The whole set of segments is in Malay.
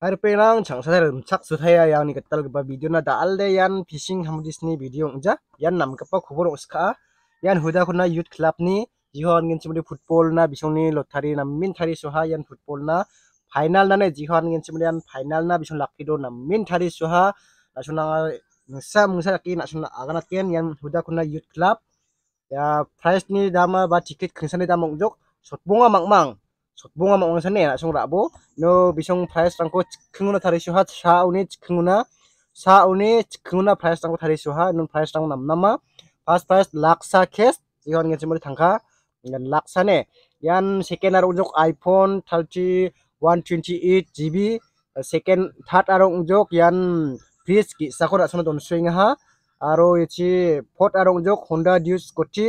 Hai rupai lang, chang sa thai rumchak su thai yang ni ketal kepa video na daal de yan phishing hamudis ni video ngja yan nam kepa kubur uska yan huda kuna youth club ni jihon ngin chimuli football na bisong ni lotari na min thari suha yan football na final na ne jihon ngin chimuli yan final na bisong lakki do na min thari suha na suna ngsa mungsa laki na suna aganat ken yan huda kuna youth club ya price ni dama ba ticket kinsan ni dama ngjok sotbonga mang mang so bunga ma onsa g ne na s o n g rabo no bisong p r i s e rangko khunguna t a r i shu ha sa uni khunguna sa uni khunguna p r i s e rangko t a r i shu ha nun p r i s e rang nam nama p a s t p r i c laksa kes yon ngi chimori thangka laksa ne yan s e k e n aro unjok iphone thalti twenty one e i gb h t g s e k e n t h i d aro unjok yan fridge ki sakora sono don swing ha aro y a c h i p o t aro unjok honda dues koti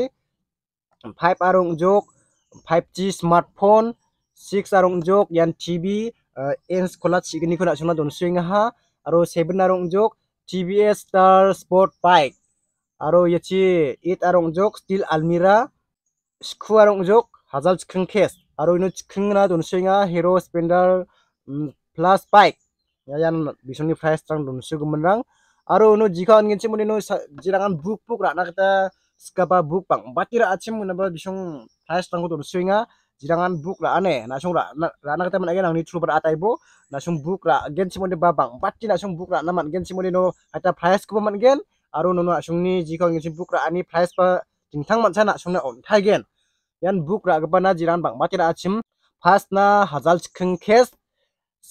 p e aro unjok 5g smartphone six arongjok yan tb uh, ends k o l a t s i g n i khona chuma don swing ha aro seven arongjok tbs star sport bike aro yachi eight arongjok steel almira sku arongjok hazal chikhung k e s aro ino chikhung na don swinga hero spender um, plus bike yan bisoni price tang don s u i n g menang aro ino jika angin chimun ino jirangan buk buk rakna kita skapa buk p a n g batira achim munaba bisong price tang don swinga jirangan buk ra ane nasung ra ra na kata man agen ang nitro b e r atai b u nasung buk ra gen simon de babang b a t t i nasung buk ra naman gen simon de no ata price ko man gen aru no nasung o ni jikong gen buk ra ani price pa j i n g t a n g man sana sung na on t a i gen yan buk ra ga na jiran bang b a t i n a achim p i r s t na hazal c h i k e n g kes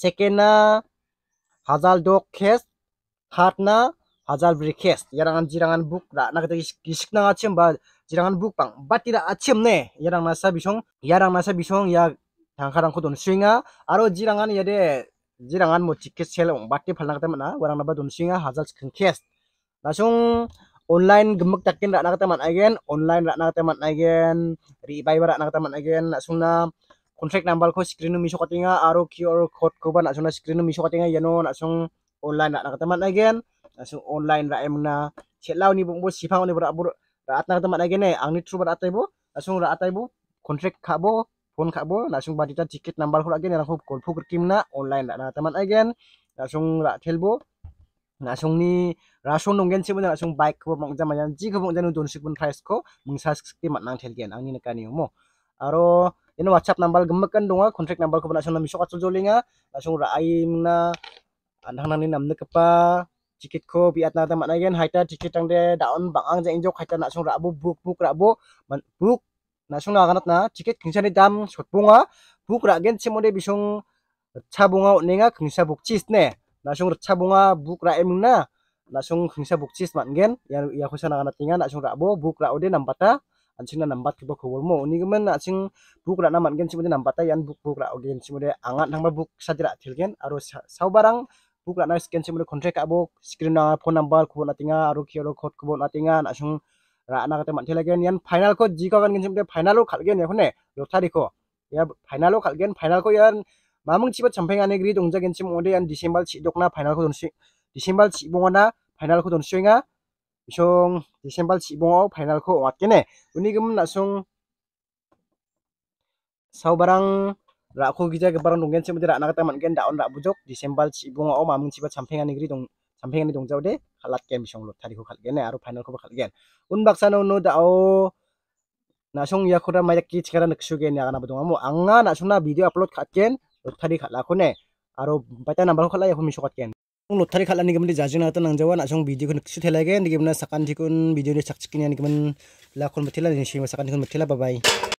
second na hazal dok kes third na hazal request yarangan jirangan buk ra nak kadi kisik nak acem ba jirangan buk pang batira achem ne yarang masa bisong yarang masa bisong ya thangkarang ko don swinga ah. aro jirangan yade jirangan mo tiket selong. ong batte phalna kata mana warang naba don swinga ah, hazal request nasung online gemuk takin ra nak kata man again online ra nak kata man again ribai barak nak kata man again nak na kontrak nambal ko screen mi sokatinga aro qr code ko ba nasung na screen mi sokatinga yano nasung online ra nak kata man again langsung online ra emna chelau ni bung bo sipang ni berat bur ra atna ta mat lagi ne ang ni tru bra atai bo langsung ra atai kontrak kha bo phone kha bo langsung badita ticket number ho lagi ne rang ho call phu kim na online ra nak mat lagi langsung ra thel bo langsung ni rasun dong gen sibun langsung bike bo mang jam yang jika ko bung janu don pun price ko mung sa ski mat nang thel gen ang ni ka ni mo aro ini WhatsApp number gemekan dong ah kontrak number ko langsung nami sokat sojolinga langsung ra aim na anak nani namne kepa chikit ko biat na tamat na yan haita chikit ang de daon bang ang jeng jok haita na sung rabu buk buk rak bu, buk nak sung kanat na chikit kinsa ni dam shot bunga buk rak ragen simo de bisung cha bunga o nenga kinsa buk cheese ne nak sung cha bunga buk rak em na na sung kinsa buk cheese mat gen ya ya kusa na kanat nga nak sung rabu buk rak o de nambata anjing na nambat kibok kubur mo ni kemen nak sing buk rak na man gen simo de nambata yan buk buk rak o gen simo angat nang buk sadira til arus sau barang book lah nak scan semula kontrak kat book screen nak phone number kubon nak tinggal aru kira kod kubon nak tinggal nak sung rak nak kata mati lagi kan, kan, ni final kod jika kan kencing final lo kal gen ya kone lo tadi ko ya final lo kal gen final ko yan mamung cipat sampai ngane gri dong jagen sim onde yan disimbal cik dok na final ko dong sing disimbal cik bunga na final ko dong sing kan. sung disimbal cik bunga final ko wat kene unik gemen nak sung sau barang rak ko gija ge barang donggen semudi rak naga taman gen daon rak bujok di sembal chi bunga o mamung chiba champengan negeri dong champengan dong jau de khalat kem bisong lot thari ko khal gen aro final ko khal gen un baksa no no dao nasong yakura mayaki chikara naksu gen ya kana budong amu anga nasong na video upload khat gen lot thari khala ko ne aro paita number khala ya humi shokat gen lothari khalani gemde jajina ta nangjawa na song video kun kisu thela gen digimna sakan thikun video ni chakchikini ani gemen la kon mathila ni shima sakan thikun mathila bye bye